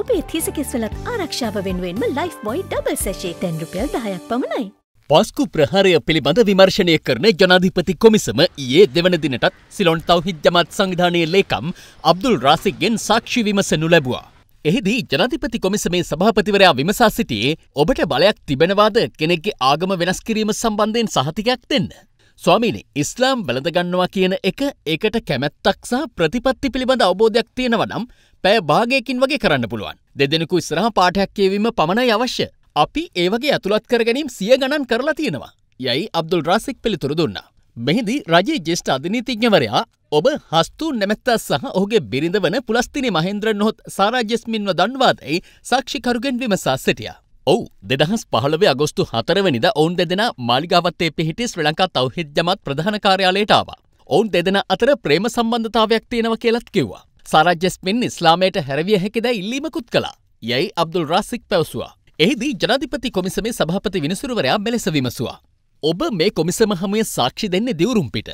ඔබේ තිසකෙස්වලත් ආරක්ෂාව වෙනුවෙන්ම life බොයි double සැශේ තැන් රුපියල් දහයක් පමණයි. පස්කු ප්‍රහාරය පිළිබඳ විමර්ශනය කරන ජනාධිපති කොමිසම ඒ දෙවන දිනටත් සිලොන් තවහිද ජමත් සංවිධානය ලේකම් අබ්දුල් රාසික්ගෙන් සාක්ෂි විමසනු ලැබවා. එහිදී ජනතිපති කොමිසමේ සභාපතිවරයා විමසා සිටියේ ඔබට බලයක් තිබෙනවාද කෙනෙක්ගේ ආගම වෙනස් කිරීම සම්බන්ධයෙන් සහතිකයක් දෙන්න. ස්වාමීනි ඉස්ලාම් බලඳගන්නවා කියන එක ඒකට කැමැත්තක් සහ ප්‍රතිපත්ති පිළිබඳ අවබෝධයක් තියෙනව නම් පැය භාගයකින් වගේ කරන්න පුළුවන්. දෙදෙනෙකු ඉස්සරහ පාඩයක් කියවීම පමණයි අවශ්‍ය. අපි ඒ වගේ ඇතුළත් කර ගැනීම සිය ගණන් කරලා තියෙනවා. යයි අබ්දුල් රාසික් පිළිතුරු දුන්නා. මෙහිදී රජයේ ජේෂ්ඨ අධිනීතිඥවරයා ඔබ හස්තුූ නැමැත්තා සහ ඔහුගේ බිරිඳ වන පුලස්තිනි මහින්ද්‍රන් හොත් සාරාජස්මින්ව දන්වාදයි සාක්ෂිකරුගෙන් විමසා සිටියා. ඔවු දෙදහස් පහළවේ අගොස්තු හතරවනිද ඔවුන් දෙදෙන මාලිගාවත්තේ පිහිටි ශ්‍ර ලංකා තවහිද්‍යමත් ප්‍රධාන කාර්යාලයටාව. ඔවුන් දෙදෙන අතර ප්‍රේම සම්බන්ධතාවයක් තියෙනව කියලත් කිව්වා. සාරජ්‍යස්මින් ඉස්ලාමයට හැරවිය හැකිද ඉල්ලීමකුත් කලා යැයි අබ්දුල් රාසික් පැවසවා. එහිදී ජනාධිපති කොමිසමේ සභාපති විනිසුරුවරයා මෙලෙස විමසවා. ඔබ මේ කොමිසම හමුවේ සාක්ෂි දෙන්නේ දිවුරුම්පිට.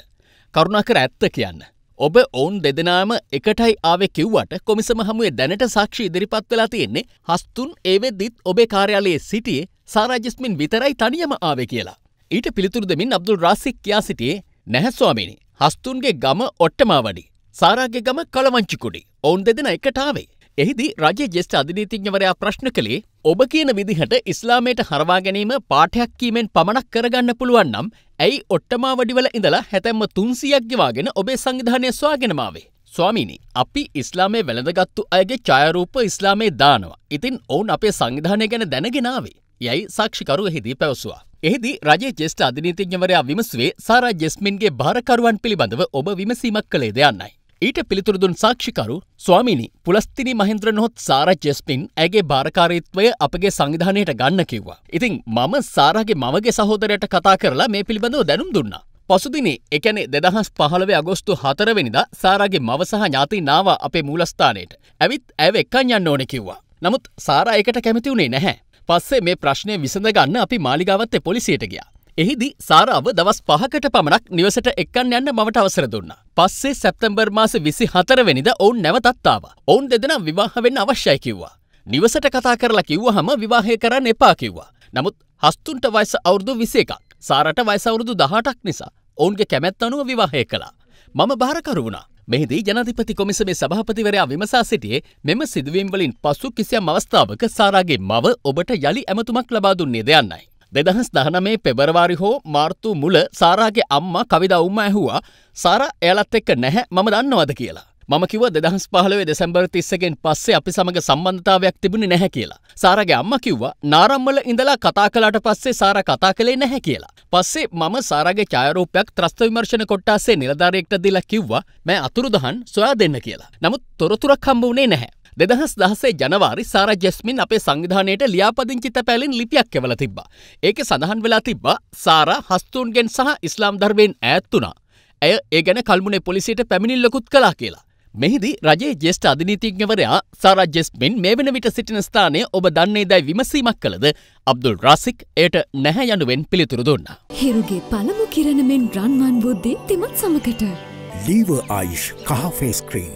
කරුණාකර ඇත්ත කියන්න. ඔබ ඔවුන් දෙදෙනම එකටයි ආවෙ කිව්වට කොමිසම හමුවේ දැනට සාක්ෂි ඉදිරිපත් වෙලා තියෙන්නේ හස්තුන් ඒවෙද්දිත් ඔබේ කාර්යාලයේ සිටියේ සාරාජස්මින් විතරයි තනියම ආවෙ කියලා. ඊට පිළිතුරු දෙමින් අබ්දුල් රාසික් කියා සිටියේ නැහැස්වාමිනි හස්තුන්ගේ ගම ඔට්ටමා වඩි. සාරාගේ ගම කළවංචිකුඩි ඔවුන් දෙදෙන එකටාවේ. එහිදී රජ ජෙෂ්ට අධිනීතිඥවරයා ප්‍රශ්න කළේ ඔබ කියන විදිහට ඉස්ලාමයට හරවා ගැනීම පාටයක් කීමෙන් පමණක් කරගන්න පුළුවන් නම් ඇයි ඔට්ටමා වඩිවල ඉඳලා හැතැම්ම තුන්සියක් ගෙවාගෙන ඔබේ සංවිධානය ස්වාගෙනමාවේ. ස්වාමීනි අපි ඉස්ලාමේ වැළඳගත්තු අයගේ චායරූප ඉස්ලාමේ දානවා. ඉතින් ඔවුන් අපේ සංවිධානය ගැන දැනගෙනාවේ. යැයි සාක්ෂිකරු එහිදී පැවසවා. එහිදී රජේ ජෙෂ්ට අධිනීතිඥවරයා විමස්වේ සාරා ජෙස්මින්ගේ භාරකරුවන් පිළිබඳව ඔබ විමසීමක් කළේ දෙයන්නයි. ඊට පිළිතුරදුන් සාක්ෂිකරු ස්වාමිනි පුලස්තිනි මහින්ද්‍ර නොහොත් සාර ජෙස්පින් ඇගේ භාරකාරීත්වය අපගේ සංවිධානයට ගන්න කිව්වා. ඉතින් මම සාරගේ මවගේ සහෝදරයට කතා කරලා මේ පිළිබඳව දැනුම් දුන්නා. පසුදිනේ එකනේ දෙදහස් පහළවේ අගොස්තු හතරවෙනිදා සාරගේ මව සහ ඥාති නාව අපේ මූලස්ථානයට ඇවිත් ඇව එක්කන් යන්න ඕන කිව්වා. නමුත් සාරා එකට කැමති වුණේ නැහැ. පස්සේ මේ ප්‍රශ්නය විසඳගන්න අපි මාලිගාවත්තේ පොලිසියට ගියා. එහිදි සාරාව දවස් පහකට පමණක් නිවසට එක්කන් යන්න මවට අවසර දුන්න. පස්සේ සැප්තම්බර් මාස විසි හතරවෙනිද ඔවුන් නැවතත්තාව. ඔවුන් දෙදෙන විවාහවෙන්න අවශ්‍යයි කිව්වා. නිවසට කතා කරලා කිව්වහම විවාහය කරන්න එපා කිව්වා. නමුත් හස්තුන්ට වයිස අවුරදු විසේ එකක් සාරට වයිසවුරුදු දහටක් නිසා ඔවුන්ගේ කැමැත් අනුව විවාහය කළා. මම භාරකරු වුණා. මෙහිදී ජනාධිපති කොමිසමේ සභාපතිවරයා විමසා සිටියේ මෙම සිදුවීම් වලින් පසු කිසියම් අවස්ථාවක සාරාගේ මව ඔබට යළි ඇමතුමක් ලබා දුන්නේ ද යන්නයි. දෙදහස් දහනමේ පෙබරවාරි හෝ මාර්තු මුල සාරාගේ අම්මා කවිදා උම්ම ඇහුවා සාරා එයාලත් එක්ක නැහැ මම දන්නවද කියලා. මම කිව දෙදහස් පහලවේ දෙසැම්බර් තිස්සකෙන් පස්සේ අපි සමඟ සම්බන්ධතාවයක් තිබුණි නැහැ කියලා. සාරගේ අම්ම කිව්වා නාරම්මල ඉඳලා කතා කලාට පස්සේ සාර කතා කළේ නැහැ කියලා. පස්සේ මම සාරගේ චායරූපයක් ත්‍රස්ත විමර්ශන කොට්ටාසේ නිලධාරයෙක්ට දීලා කිව්වා මෑ අතුරුදහන් සොයා දෙන්න කියලා. නමුත් තොරතුරක් හම්බ වුණේ නැහැ. දෙදහස් දහසේ ජනවාරි සාර ජෙස්මින් අපේ සංවිධානයට ලියාපදිංචි තැපෑලෙන් ලිපියක් එවල තිබ්බා. ඒක සඳහන් වෙලා තිබ්බා සාර හස්තුන්ගෙන් සහ ඉස්ලාම් ධර්මයෙන් ඈත් වුණා. ඇය ඒ ගැන කල්මුණේ පොලිසියට පැමිණිල්ලකුත් කලා කියලා. මෙහිදී රජයේ ජෙෂ්ට අධිනීතිඥවරයා සාරා ජෙස්මින් මේ වෙන විට සිටින ස්ථානය ඔබ දන්නේ දැයි විමසීමක් කළද අබ්දුල් රාසික් එයට නැහැ යනුවෙන් පිළිතුරු දුන්න. හිරුගේ පළමු කිරණමෙන් රන්වන් බුද්ධි තිමත් සමකට. ලීව ආයිෂ් කහ ෆේස්ක්‍රීම්.